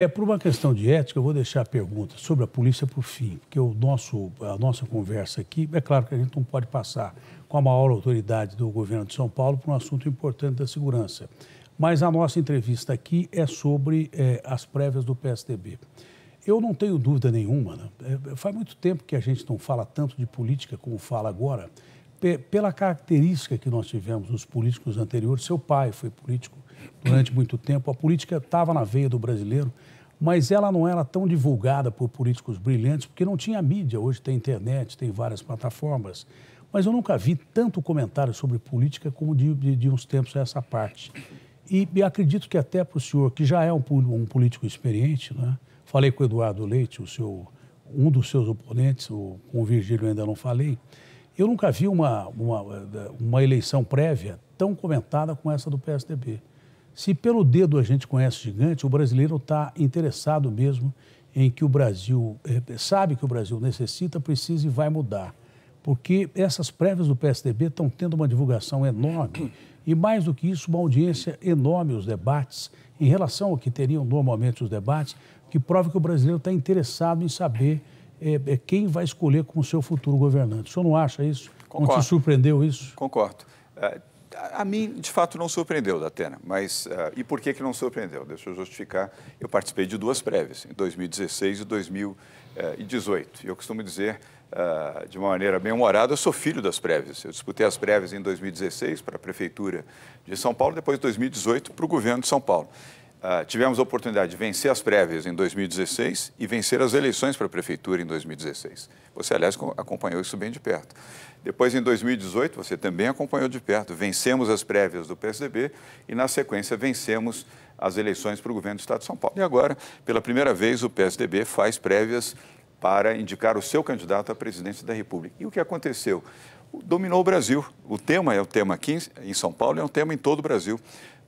É por uma questão de ética, eu vou deixar a pergunta sobre a polícia para o fim, porque o nosso, a nossa conversa aqui, é claro que a gente não pode passar com a maior autoridade do governo de São Paulo para um assunto importante da segurança. Mas a nossa entrevista aqui é sobre é, as prévias do PSDB. Eu não tenho dúvida nenhuma, né? é, faz muito tempo que a gente não fala tanto de política como fala agora, pela característica que nós tivemos nos políticos anteriores. Seu pai foi político durante muito tempo. A política estava na veia do brasileiro, mas ela não era tão divulgada por políticos brilhantes, porque não tinha mídia. Hoje tem internet, tem várias plataformas. Mas eu nunca vi tanto comentário sobre política como de, de, de uns tempos a essa parte. E, e acredito que até para o senhor, que já é um, um político experiente, né? falei com o Eduardo Leite, o seu, um dos seus oponentes, o, com o Virgílio ainda não falei, eu nunca vi uma, uma, eh, uma eleição prévia tão comentada como essa do PSDB. Se pelo dedo a gente conhece o gigante, o brasileiro está interessado mesmo em que o Brasil, eh, sabe que o Brasil necessita, precisa e vai mudar. Porque essas prévias do PSDB estão tendo uma divulgação enorme e, mais do que isso, uma audiência enorme os debates, em relação ao que teriam normalmente os debates, que prova que o brasileiro está interessado em saber é, quem vai escolher como seu futuro governante. O senhor não acha isso? Concordo. Não te surpreendeu isso? Concordo. É, a, mim, de fato, não surpreendeu, Datena, mas uh, e por que, que não surpreendeu? Deixa eu justificar. Eu participei de duas prévias, em 2016 e 2018. E eu costumo dizer, uh, de uma maneira bem humorada, eu sou filho das prévias. Eu disputei as prévias em 2016 para a Prefeitura de São Paulo, depois 2018 para o governo de São Paulo. Uh, tivemos a oportunidade de vencer as prévias em 2016 e vencer as eleições para a prefeitura em 2016. Você, aliás, acompanhou isso bem de perto. Depois, em 2018, você também acompanhou de perto. Vencemos as prévias do PSDB e, na sequência, vencemos as eleições para o governo do Estado de São Paulo. E agora, pela primeira vez, o PSDB faz prévias para indicar o seu candidato à presidência da República. E o que aconteceu? Dominou o Brasil. O tema é o tema aqui em São Paulo, é um tema em todo o Brasil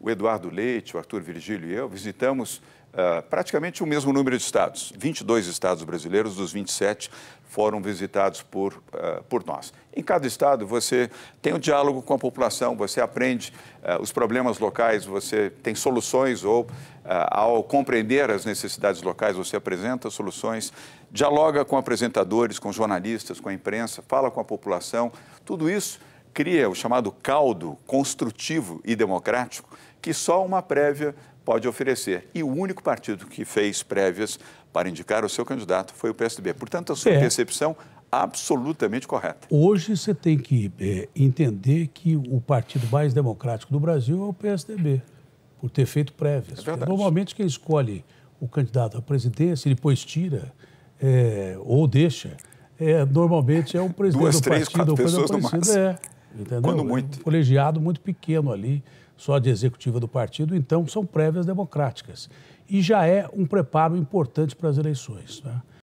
o Eduardo Leite, o Arthur Virgílio e eu visitamos Uh, praticamente o mesmo número de estados. 22 estados brasileiros dos 27 foram visitados por, uh, por nós. Em cada estado, você tem um diálogo com a população, você aprende uh, os problemas locais, você tem soluções ou, ao compreender as necessidades locais, você apresenta soluções, dialoga com apresentadores, com jornalistas, com a imprensa, fala com a população. Tudo isso cria o chamado caldo construtivo e democrático que só uma prévia pode oferecer. E o único partido que fez prévias para indicar o seu candidato foi o PSDB. Portanto, a sua é. percepção absolutamente correta. Hoje você tem que é, entender que o partido mais democrático do Brasil é o PSDB, por ter feito prévias. É normalmente quem escolhe o candidato à presidência ele depois tira é, ou deixa, é, normalmente é um presidente Duas, do três, partido pessoas no máximo. É. Entendeu? Quando é muito. um colegiado muito pequeno ali, só de executiva do partido, então são prévias democráticas. E já é um preparo importante para as eleições. Né?